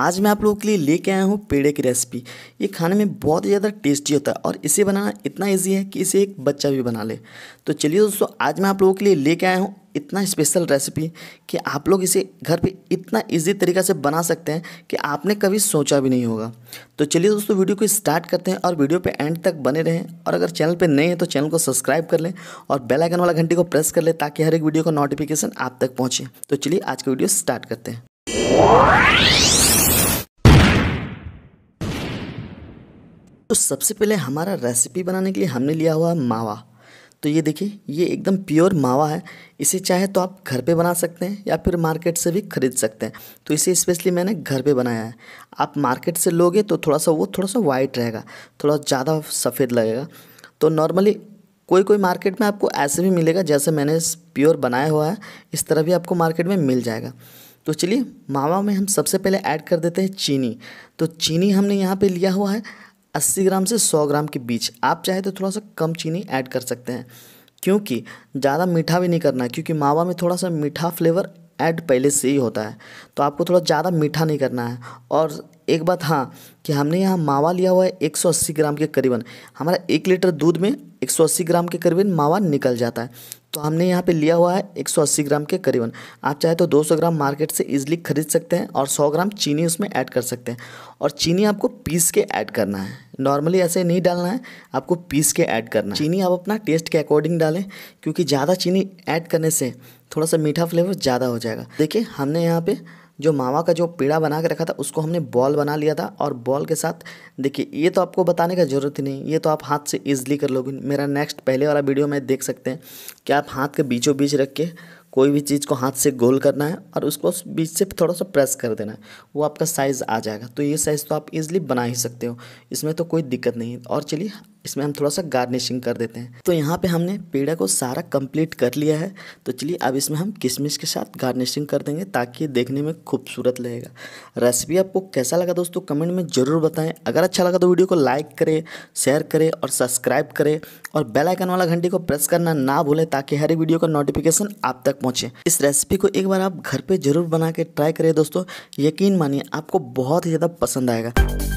आज मैं आप लोगों के लिए लेके आया हूँ पेड़े की रेसिपी ये खाने में बहुत ही ज़्यादा टेस्टी होता है और इसे बनाना इतना इजी है कि इसे एक बच्चा भी बना ले तो चलिए दोस्तों आज मैं आप लोगों के लिए लेके आया हूँ इतना स्पेशल रेसिपी कि आप लोग इसे घर पे इतना इजी तरीका से बना सकते हैं कि आपने कभी सोचा भी नहीं होगा तो चलिए दोस्तों वीडियो को स्टार्ट करते हैं और वीडियो पे एंड तक बने रहें और अगर चैनल पे नए हैं तो चैनल को सब्सक्राइब कर लें और बेल आइकन वाला घंटी को प्रेस कर लें ताकि हर एक वीडियो का नोटिफिकेशन आप तक पहुँचे तो चलिए आज का वीडियो स्टार्ट करते हैं तो सबसे पहले हमारा रेसिपी बनाने के लिए हमने लिया हुआ है मावा तो ये देखिए ये एकदम प्योर मावा है इसे चाहे तो आप घर पे बना सकते हैं या फिर मार्केट से भी खरीद सकते हैं तो इसे स्पेशली मैंने घर पे बनाया है आप मार्केट से लोगे तो थोड़ा सा वो थोड़ा सा वाइट रहेगा थोड़ा ज़्यादा सफ़ेद लगेगा तो नॉर्मली कोई कोई मार्केट में आपको ऐसे भी मिलेगा जैसे मैंने प्योर बनाया हुआ है इस तरह भी आपको मार्केट में मिल जाएगा तो चलिए मावा में हम सबसे पहले ऐड कर देते हैं चीनी तो चीनी हमने यहाँ पर लिया हुआ है 80 ग्राम से 100 ग्राम के बीच आप चाहे तो थोड़ा सा कम चीनी ऐड कर सकते हैं क्योंकि ज़्यादा मीठा भी नहीं करना है क्योंकि मावा में थोड़ा सा मीठा फ्लेवर ऐड पहले से ही होता है तो आपको थोड़ा ज़्यादा मीठा नहीं करना है और एक बात हाँ कि हमने यहाँ मावा लिया हुआ है 180 ग्राम के करीबन हमारा एक लीटर दूध में 180 ग्राम के करीबन मावा निकल जाता है तो हमने यहाँ पे लिया हुआ है 180 ग्राम के करीबन आप चाहे तो 200 ग्राम मार्केट से इजिली खरीद सकते हैं और 100 ग्राम चीनी उसमें ऐड कर सकते हैं और चीनी आपको पीस के ऐड करना है नॉर्मली ऐसे नहीं डालना है आपको पीस के ऐड करना है चीनी आप अपना टेस्ट के अकॉर्डिंग डालें क्योंकि ज़्यादा चीनी ऐड करने से थोड़ा सा मीठा फ्लेवर ज़्यादा हो जाएगा देखिए हमने यहाँ पर जो मावा का जो पेड़ा बना के रखा था उसको हमने बॉल बना लिया था और बॉल के साथ देखिए ये तो आपको बताने का ज़रूरत ही नहीं ये तो आप हाथ से ईजिली कर लोगे मेरा नेक्स्ट पहले वाला वीडियो में देख सकते हैं कि आप हाथ के बीचों बीच रख के कोई भी चीज़ को हाथ से गोल करना है और उसको उस बीच से थोड़ा सा प्रेस कर देना है वो आपका साइज़ आ जाएगा तो ये साइज़ तो आप इजीली बना ही सकते हो इसमें तो कोई दिक्कत नहीं है और चलिए इसमें हम थोड़ा सा गार्निशिंग कर देते हैं तो यहाँ पे हमने पेड़ा को सारा कंप्लीट कर लिया है तो चलिए अब इसमें हम किशमिश के साथ गार्निशिंग कर देंगे ताकि देखने में खूबसूरत लगेगा रेसिपी आपको कैसा लगा दोस्तों कमेंट में ज़रूर बताएं अगर अच्छा लगा तो वीडियो को लाइक करें शेयर करें और सब्सक्राइब करें और बेलाइकन वाला घंटी को प्रेस करना ना भूलें ताकि हर वीडियो का नोटिफिकेशन आप तक पहुँचे इस रेसिपी को एक बार आप घर पर ज़रूर बना के ट्राई करें दोस्तों यकीन मानिए आपको बहुत ही ज़्यादा पसंद आएगा